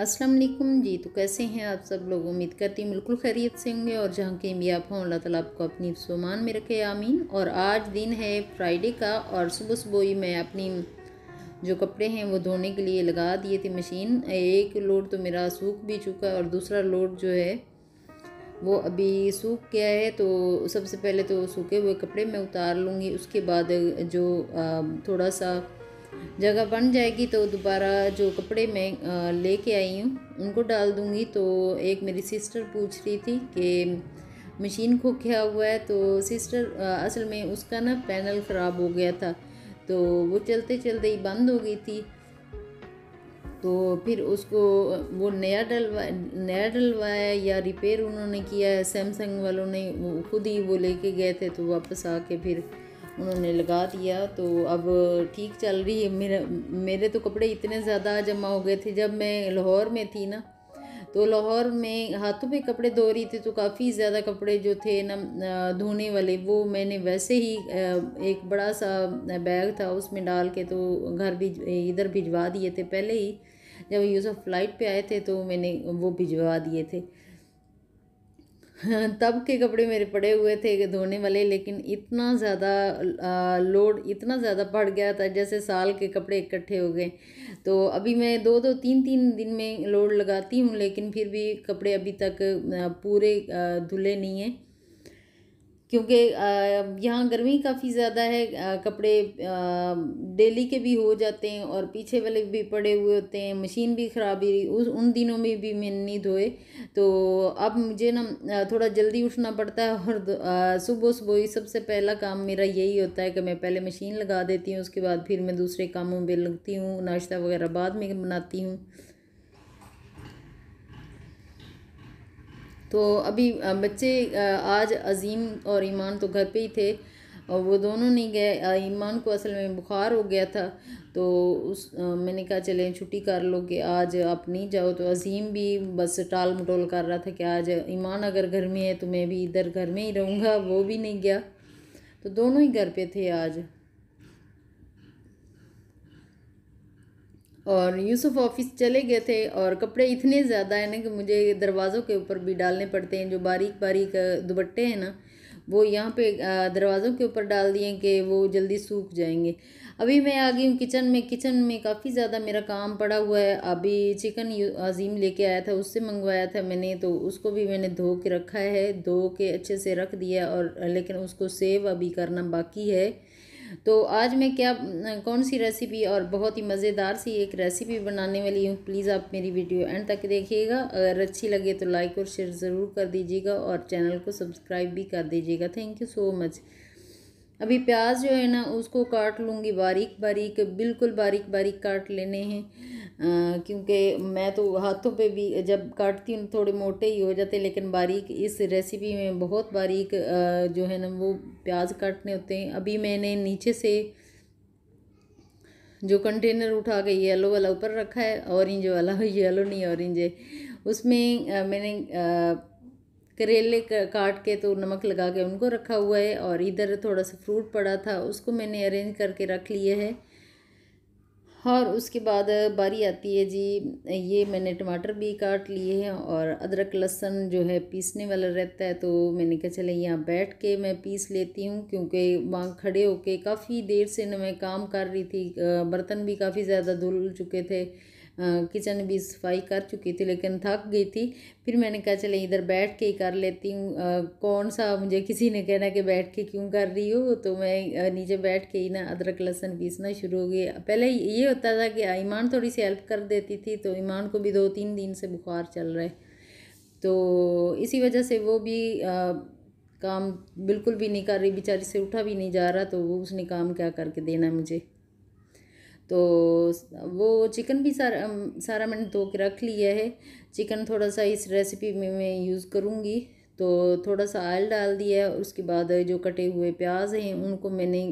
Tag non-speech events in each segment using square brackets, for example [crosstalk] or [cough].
अस्सलाम वालेकुम जी तो कैसे हैं आप सब लोग उम्मीद करती हूँ बिल्कुल खैरियत से होंगे और जहाँ कहीं भी आप हों अल्लाह ताला आपको अपनी सुमान में रखे आमीन और आज दिन है फ्राइडे का और सुबह सुबह ही मैं अपनी जो कपड़े हैं वो धोने के लिए लगा दिए थे मशीन एक लोड तो मेरा सूख भी चुका है और दूसरा लोड जो है वो अभी सूख गया है तो सबसे पहले तो सूखे हुए कपड़े मैं उतार लूँगी उसके बाद जो थोड़ा सा जगह बन जाएगी तो दोबारा जो कपड़े मैं लेके आई हूँ उनको डाल दूँगी तो एक मेरी सिस्टर पूछ रही थी कि मशीन क्या हुआ है तो सिस्टर असल में उसका ना पैनल ख़राब हो गया था तो वो चलते चलते ही बंद हो गई थी तो फिर उसको वो नया डलवा नया डलवाया या रिपेयर उन्होंने किया है सैमसंग वालों ने खुद ही वो लेके गए थे तो वापस आके फिर उन्होंने लगा दिया तो अब ठीक चल रही है मेरे मेरे तो कपड़े इतने ज़्यादा जमा हो गए थे जब मैं लाहौर में थी ना तो लाहौर में हाथों पे कपड़े धो रही थी तो काफ़ी ज़्यादा कपड़े जो थे ना धोने वाले वो मैंने वैसे ही एक बड़ा सा बैग था उसमें डाल के तो घर भिज इधर भिजवा दिए थे पहले ही जब यूसुफ फ्लाइट पे आए थे तो मैंने वो भिजवा दिए थे हाँ, तब के कपड़े मेरे पड़े हुए थे धोने वाले लेकिन इतना ज़्यादा लोड इतना ज़्यादा बढ़ गया था जैसे साल के कपड़े इकट्ठे हो गए तो अभी मैं दो दो तीन तीन दिन में लोड लगाती हूँ लेकिन फिर भी कपड़े अभी तक पूरे धुले नहीं हैं क्योंकि यहाँ गर्मी काफ़ी ज़्यादा है कपड़े डेली के भी हो जाते हैं और पीछे वाले भी पड़े हुए होते हैं मशीन भी ख़राब ही उस उन दिनों में भी मैंने नहीं धोए तो अब मुझे ना थोड़ा जल्दी उठना पड़ता है और सुबह सुबह ही सबसे पहला काम मेरा यही होता है कि मैं पहले मशीन लगा देती हूँ उसके बाद फिर मैं दूसरे कामों में लगती हूँ नाश्ता वगैरह बाद में बनाती हूँ तो अभी बच्चे आज अजीम और ईमान तो घर पे ही थे और वो दोनों नहीं गए ईमान को असल में बुखार हो गया था तो उस मैंने कहा चलें छुट्टी कर लो कि आज आप नहीं जाओ तो अजीम भी बस टाल मटोल कर रहा था कि आज ईमान अगर घर में है तो मैं भी इधर घर में ही रहूँगा वो भी नहीं गया तो दोनों ही घर पे थे आज और यूसुफ ऑफिस चले गए थे और कपड़े इतने ज़्यादा हैं ना कि मुझे दरवाज़ों के ऊपर भी डालने पड़ते हैं जो बारीक बारीक दुबट्टे हैं ना वो यहाँ पे दरवाज़ों के ऊपर डाल दिए कि वो जल्दी सूख जाएंगे अभी मैं आ गई हूँ किचन में किचन में काफ़ी ज़्यादा मेरा काम पड़ा हुआ है अभी चिकन अजीम लेके आया था उससे मंगवाया था मैंने तो उसको भी मैंने धो के रखा है धो के अच्छे से रख दिया और लेकिन उसको सेव अभी करना बाकी है तो आज मैं क्या कौन सी रेसिपी और बहुत ही मज़ेदार सी एक रेसिपी बनाने वाली हूँ प्लीज़ आप मेरी वीडियो एंड तक देखिएगा अगर अच्छी लगे तो लाइक और शेयर ज़रूर कर दीजिएगा और चैनल को सब्सक्राइब भी कर दीजिएगा थैंक यू सो मच अभी प्याज जो है ना उसको काट लूँगी बारीक बारीक बिल्कुल बारीक बारीक काट लेने हैं क्योंकि मैं तो हाथों पे भी जब काटती हूँ थोड़े मोटे ही हो जाते लेकिन बारीक इस रेसिपी में बहुत बारीक आ, जो है ना वो प्याज काटने होते हैं अभी मैंने नीचे से जो कंटेनर उठा के येलो वाला ऊपर रखा है ऑरेंज वाला येलो [laughs] नहीं ऑरेंज है उसमें आ, मैंने आ, करेले काट के तो नमक लगा के उनको रखा हुआ है और इधर थोड़ा सा फ्रूट पड़ा था उसको मैंने अरेंज करके रख लिया है और उसके बाद बारी आती है जी ये मैंने टमाटर भी काट लिए हैं और अदरक लहसन जो है पीसने वाला रहता है तो मैंने कहा चले यहाँ बैठ के मैं पीस लेती हूँ क्योंकि वहाँ खड़े होके काफ़ी देर से न मैं काम कर रही थी बर्तन भी काफ़ी ज़्यादा धुल चुके थे किचन भी सफाई कर चुकी थी लेकिन थक गई थी फिर मैंने कहा चले इधर बैठ के ही कर लेती हूँ कौन सा मुझे किसी ने कहना कि बैठ के क्यों कर रही हो तो मैं नीचे बैठ के ही ना अदरक लहसुन पीसना शुरू हो गया पहले ये होता था कि हाँ, ईमान थोड़ी सी हेल्प कर देती थी तो ईमान को भी दो तीन दिन से बुखार चल रहा है तो इसी वजह से वो भी आ, काम बिल्कुल भी नहीं कर रही बेचारी से उठा भी नहीं जा रहा तो वो उसने काम क्या करके देना मुझे तो वो चिकन भी सारा सारा मैंने धो के रख लिया है चिकन थोड़ा सा इस रेसिपी में मैं यूज़ करूँगी तो थोड़ा सा ऑयल डाल दिया और उसके बाद जो कटे हुए प्याज हैं उनको मैंने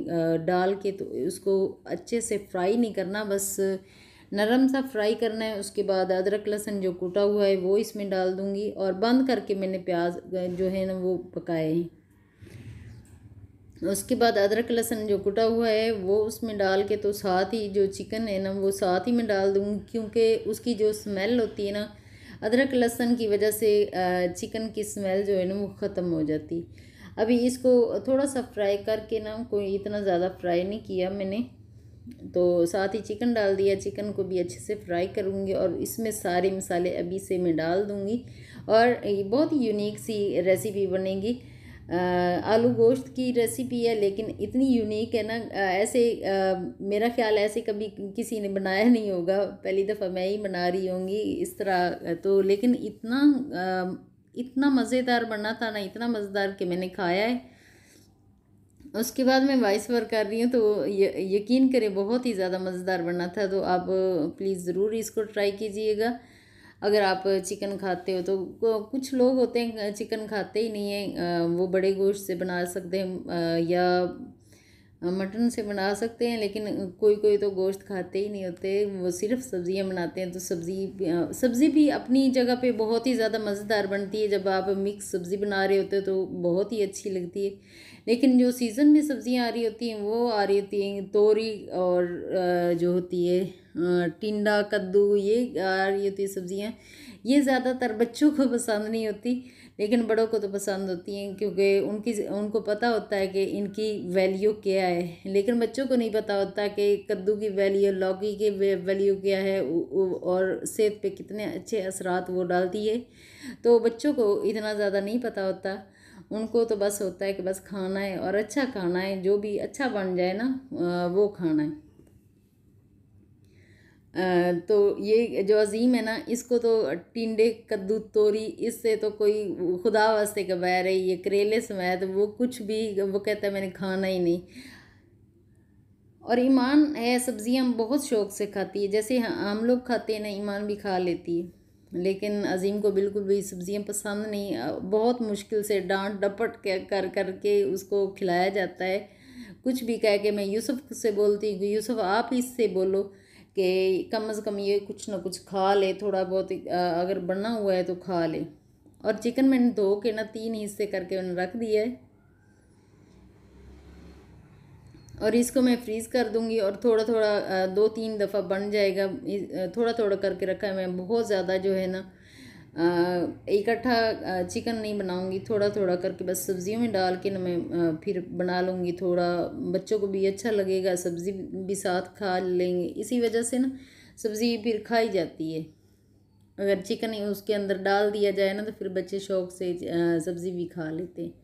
डाल के तो उसको अच्छे से फ्राई नहीं करना बस नरम सा फ्राई करना है उसके बाद अदरक लहसुन जो कूटा हुआ है वो इसमें डाल दूँगी और बंद करके मैंने प्याज जो है ना वो पकाए हैं उसके बाद अदरक लहसन जो कुटा हुआ है वो उसमें डाल के तो साथ ही जो चिकन है ना वो साथ ही मैं डाल दूँगी क्योंकि उसकी जो स्मेल होती है ना अदरक लहसन की वजह से चिकन की स्मेल जो है ना वो ख़त्म हो जाती अभी इसको थोड़ा सा फ्राई करके ना कोई इतना ज़्यादा फ्राई नहीं किया मैंने तो साथ ही चिकन डाल दिया चिकन को भी अच्छे से फ्राई करूँगी और इसमें सारे मसाले अभी से मैं डाल दूँगी और बहुत ही यूनिक सी रेसिपी बनेगी आलू गोश्त की रेसिपी है लेकिन इतनी यूनिक है ना ऐसे आ, मेरा ख्याल ऐसे कभी किसी ने बनाया नहीं होगा पहली दफ़ा मैं ही बना रही होंगी इस तरह तो लेकिन इतना आ, इतना मज़ेदार बना था ना इतना मज़ेदार कि मैंने खाया है उसके बाद मैं वॉइस वर्क कर रही हूँ तो यकीन करें बहुत ही ज़्यादा मज़ेदार बना था तो आप प्लीज़ ज़रूर इसको ट्राई कीजिएगा अगर आप चिकन खाते हो तो कुछ लोग होते हैं चिकन खाते ही नहीं है वो बड़े गोश्त से बना सकते हैं या मटन से बना सकते हैं लेकिन कोई कोई तो गोश्त खाते ही नहीं होते वो सिर्फ सब्जियां बनाते हैं तो सब्ज़ी सब्ज़ी भी अपनी जगह पे बहुत ही ज़्यादा मज़ेदार बनती है जब आप मिक्स सब्ज़ी बना रहे होते हो तो बहुत ही अच्छी लगती है लेकिन जो सीज़न में सब्ज़ियाँ आ रही होती हैं वो आ रही होती हैं तोरी और जो होती है टिंडा कद्दू ये आ रही होती है सब्ज़ियाँ ये ज़्यादातर बच्चों को पसंद नहीं होती लेकिन बड़ों को तो पसंद होती हैं क्योंकि उनकी उनको पता होता है कि इनकी वैल्यू क्या है लेकिन बच्चों को नहीं पता होता कि कद्दू की वैल्यू लौकी की वैल्यू क्या है और सेहत पे कितने अच्छे असरात वो डालती है तो बच्चों को इतना ज़्यादा नहीं पता होता उनको तो बस होता है कि बस खाना है और अच्छा खाना है जो भी अच्छा बन जाए ना वो खाना है तो ये जो अजीम है ना इसको तो टिंडे कद्दू तोरी इससे तो कोई खुदा वास्ते का बह रही ये करेले समय तो वो कुछ भी वो कहता है मैंने खाना ही नहीं और ईमान है सब्ज़ियाँ बहुत शौक से खाती है जैसे हम लोग खाते हैं ना ईमान भी खा लेती है लेकिन अजीम को बिल्कुल भी सब्ज़ियाँ पसंद नहीं बहुत मुश्किल से डांट डपट कर कर के उसको खिलाया जाता है कुछ भी कह के मैं यूसुफ से बोलती हूँ यूसुफ आप इससे बोलो कि कम अज़ कम ये कुछ ना कुछ खा ले थोड़ा बहुत अगर बना हुआ है तो खा ले और चिकन मैंने दो के ना तीन हिस्से करके उन्हें रख दिया है और इसको मैं फ्रीज़ कर दूँगी और थोड़ा थोड़ा दो तीन दफ़ा बन जाएगा थोड़ा थोड़ा करके रखा है मैं बहुत ज़्यादा जो है ना इकट्ठा चिकन नहीं बनाऊंगी थोड़ा थोड़ा करके बस सब्जियों में डाल के ना मैं फिर बना लूँगी थोड़ा बच्चों को भी अच्छा लगेगा सब्ज़ी भी साथ खा लेंगे इसी वजह से ना सब्ज़ी फिर खाई जाती है अगर चिकन उसके अंदर डाल दिया जाए ना तो फिर बच्चे शौक से सब्ज़ी भी खा लेते हैं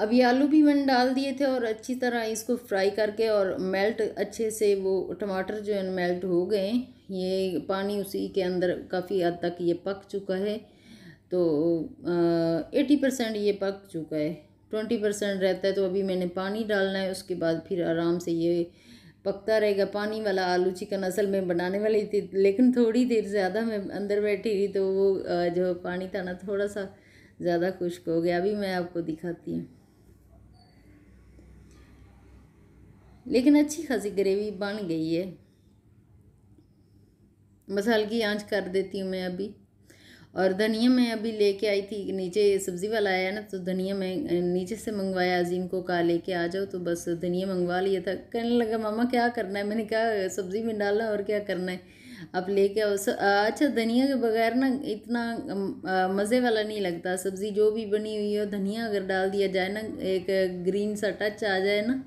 अब ये आलू भी मैंने डाल दिए थे और अच्छी तरह इसको फ्राई करके और मेल्ट अच्छे से वो टमाटर जो है मेल्ट हो गए ये पानी उसी के अंदर काफ़ी हद तक ये पक चुका है तो एटी परसेंट ये पक चुका है ट्वेंटी परसेंट रहता है तो अभी मैंने पानी डालना है उसके बाद फिर आराम से ये पकता रहेगा पानी वाला आलू चिकन असल में बनाने वाली थी लेकिन थोड़ी देर ज़्यादा मैं अंदर बैठी रही तो वो जो पानी था ना थोड़ा सा ज़्यादा खुश्क हो गया अभी मैं आपको दिखाती हूँ लेकिन अच्छी खासी ग्रेवी बन गई है बस हल्की आंच कर देती हूँ मैं अभी और धनिया मैं अभी लेके आई थी नीचे सब्ज़ी वाला आया ना तो धनिया मैं नीचे से मंगवाया अजीम को कहा लेके आ जाओ तो बस धनिया मंगवा लिया था कहने लगा मामा क्या करना है मैंने कहा सब्ज़ी में डालना और क्या करना है आप लेके आओ अच्छा धनिया के बगैर ना इतना मज़े वाला नहीं लगता सब्ज़ी जो भी बनी हुई हो धनिया अगर डाल दिया जाए ना एक ग्रीन सा टच आ जाए ना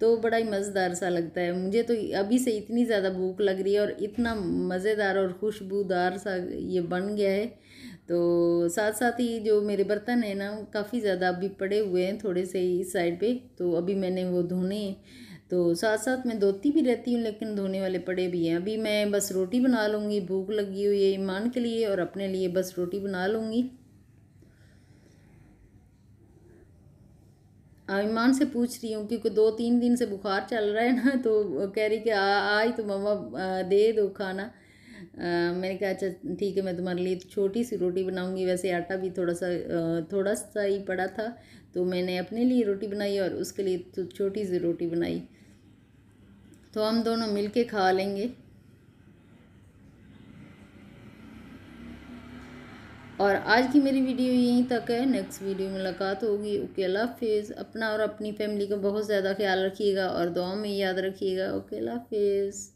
तो बड़ा ही मज़ेदार सा लगता है मुझे तो अभी से इतनी ज़्यादा भूख लग रही है और इतना मज़ेदार और खुशबूदार सा ये बन गया है तो साथ साथ ही जो मेरे बर्तन हैं ना काफ़ी ज़्यादा अभी पड़े हुए हैं थोड़े से इस साइड पे तो अभी मैंने वो धोने तो साथ साथ मैं धोती भी रहती हूँ लेकिन धोने वाले पड़े भी हैं अभी मैं बस रोटी बना लूँगी भूख लगी हुई है ईमान के लिए और अपने लिए बस रोटी बना लूँगी ईमान से पूछ रही हूँ क्योंकि दो तीन दिन से बुखार चल रहा है ना [laughs] तो कह रही कि आ आई तो मम्मा दे दो खाना मैंने कहा अच्छा ठीक है मैं तुम्हारे लिए छोटी सी रोटी बनाऊंगी वैसे आटा भी थोड़ा सा थोड़ा सा ही पड़ा था तो मैंने अपने लिए रोटी बनाई और उसके लिए तो छोटी सी रोटी बनाई तो हम दोनों मिल के खा लेंगे और आज की मेरी वीडियो यहीं तक है नेक्स्ट वीडियो मुलाकात होगी ओके अल्लाह हाफिज़ अपना और अपनी फैमिली का बहुत ज़्यादा ख्याल रखिएगा और दुआ में याद रखिएगा ओके अल्लाह हाफिज़